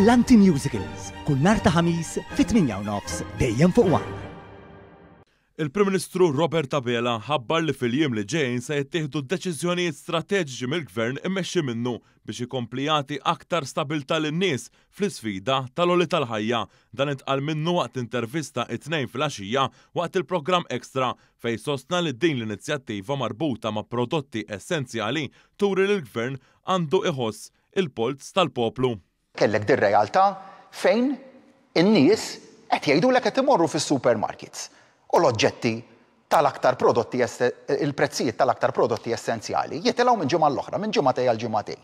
Brillanti Musicals, kull nar ta' ħamis fit-8 nofs, dejjem fuq wan. Il-Prim Ministru Robert Abela ħabbar li fil-jiem li ġejn se jittieħdu deċiżjonijiet strateġiċi mill-gvern immexxi minnu biex ikompli jagħti aktar stabilta lin-nies fl-isfida tal-oli tal-ħajja. Dan itqal minnu waqt intervista it-tnejn fil-għaxija waqt il-programm Extra fej sostna li din l-inizjattiva marbuta ma' prodotti essenzjali turi l-gvern għandu iħoss il-polz tal-poplu. Kellek dir realtà fejn in-nies qed jgħidulek qed imorru fis-supermarkets u l-oġġetti tal-aktar prodotti il-prezzijiet tal-aktar prodotti essenzjali jitilgħu minn ġimgħa l-oħra, minn ġimgħa għal tej.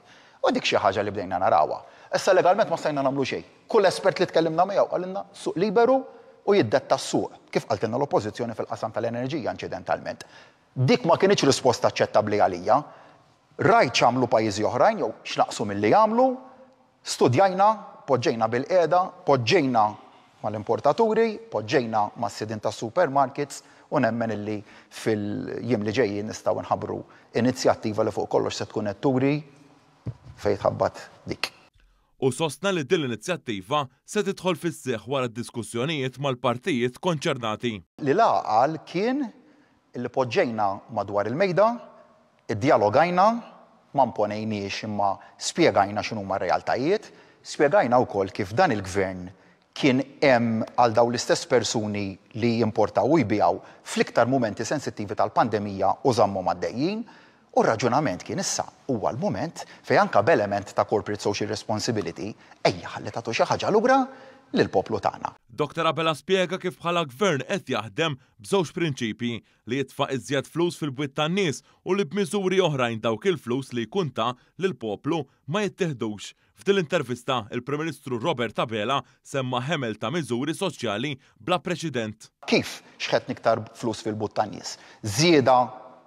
U dik xi ħaġa li bdejna narawha. Issa legalment ma stajna nagħmlu xejn. Kull espert li tkellimna miegħu qalilna suq liberu u jiddetta s-suq, kif qaltilna l-oppożizzjoni fil-qasam tal-enerġija inċidentalment. Dik ma kinitx risposta aċċettabbli għalija. Rajt x'għamlu pajjiżi oħrajn jew x'naqsu milli jagħmlu, Studjajna, poġġejna bil-qeda, poġġejna mal-importaturi, poġġejna mas-sidin ta' supermarkets u nemmen illi fil-jiem li ġejjin nistgħu nħabru inizjattiva li fuq kollox se tkun turi fejn dik. U sostna li din l-inizjattiva se tidħol fis-seħ wara diskussjonijiet mal-partijiet konċernati. Li laqal kien li poġġejna madwar il-mejda, id-dialogajna, il mejda id dialogajna il mejda dialogajna ma mponejniex imma spiegajna xinu ma realtajiet, spiegajna wkoll kif dan il-gvern kien hemm għal daw l-istess persuni li jimportaw u jibijaw fl-iktar momenti sensittivi tal-pandemija u zammu maddejjin, u raġunament kien issa huwa l-moment fej anka b'element ta' corporate social responsibility ejja ħalli tagħtu xi ħaġa l-ugra lill-poplu tagħna. Dr. Abela spiega kif bħala gvern qed jaħdem b'żewġ prinċipi li jitfa' iżjed flus fil-bwiet tan-nies u li b'miżuri oħrajn dawk il-flus li jkunta lill-poplu ma jittieħdux. F'dil intervista il-Prim Ministru Robert Abela semma ħemel ta' miżuri soċjali bla preċedent. Kif x'ħed niktar flus fil-bwiet tan-nies? Zieda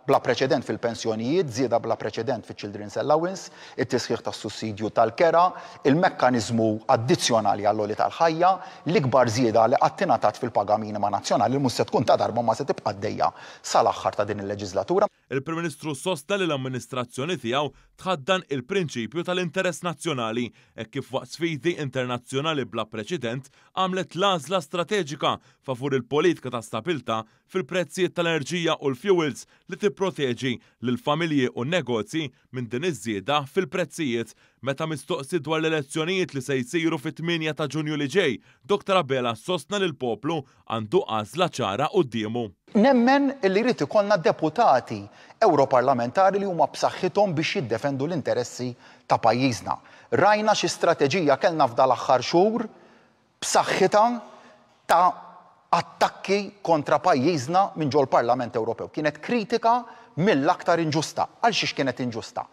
bla preċedent fil-pensjonijiet, zieda bla preċedent fil-Children's Allowance, it-tisħiħ tas sussidju tal-kera, il-mekkanizmu addizzjonali għall-oli tal-ħajja, l-ikbar zieda li għattina tat fil-paga minima nazjonali, l se tkun ta' darba ma se tibqa' sal-axħar ta' din il-leġislatura. Il-Prim-Ministru sosta li l-amministrazzjoni tiegħu tħaddan il-prinċipju tal-interess nazzjonali e kif waqt sfidi internazzjonali bla preċedent għamlet lażla strateġika favur il-politika ta' stabilta fil-prezzijiet tal-enerġija u l-fuels li tib jipproteġi lil familji u negozji minn din iż-żieda fil-prezzijiet meta mistoqsi dwar l-elezzjonijiet li se jsiru fit-8 ta' Ġunju li ġej. Dr. Abela sostna lil poplu għandu għażla ċara qudiemu. Nemmen li rrid ikollna deputati Ewroparlamentari li huma b'saħħithom biex jiddefendu l-interessi ta' pajjiżna. Rajna xi strateġija kellna f'dal aħħar xhur b'saħħitha ta' attakki kontra pajjiżna minn ġol parlament Ewropew. Kienet kritika mill-aktar inġusta. Għal xiex kienet inġusta?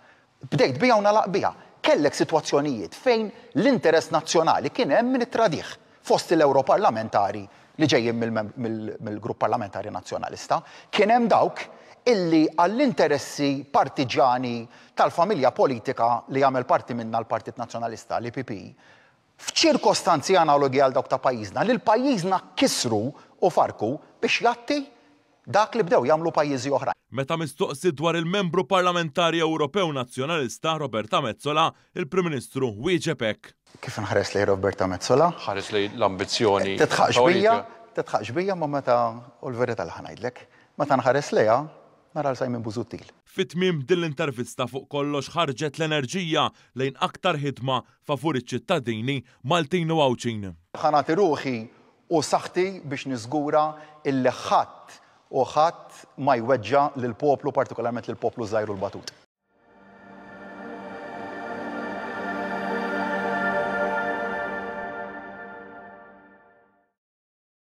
Bdejt bija u laqbija. Kellek situazzjonijiet fejn l-interess nazzjonali kien hemm minn tradiħ fost l-Europarlamentari li ġejjin mill-grupp parlamentari nazzjonalista, kien hemm dawk illi għall-interessi partiġani tal-familja politika li għamel parti minna l-Partit Nazzjonalista, l-IPP, f'ċirkostanzi analogi għal dawk ta' pajjiżna li l-pajjiżna kisru u farku biex jatti dak li bdew jagħmlu pajjiżi oħra. Meta mistoqsi dwar il-membru parlamentari Ewropew Nazzjonalista Roberta Mezzola, il-Prim Ministru wieġebek. Kif nħares li Roberta Mezzola? Ħares li l-ambizzjoni. Titħaqx bija, titħaqx bija ma meta u l-verità l-ħanajdlek. Meta nħares lejha, naral sajmin buzutil. Fitmim tmim din l-intervista fuq kollox ħarġet l-enerġija lejn aktar ħidma favur iċ-ċittadini Maltin u Awċin. ħanati ruħi u saħti biex niżgura il ħadd u ħadd ma jweġġa lill poplu partikolarment lill poplu zajru l-batut.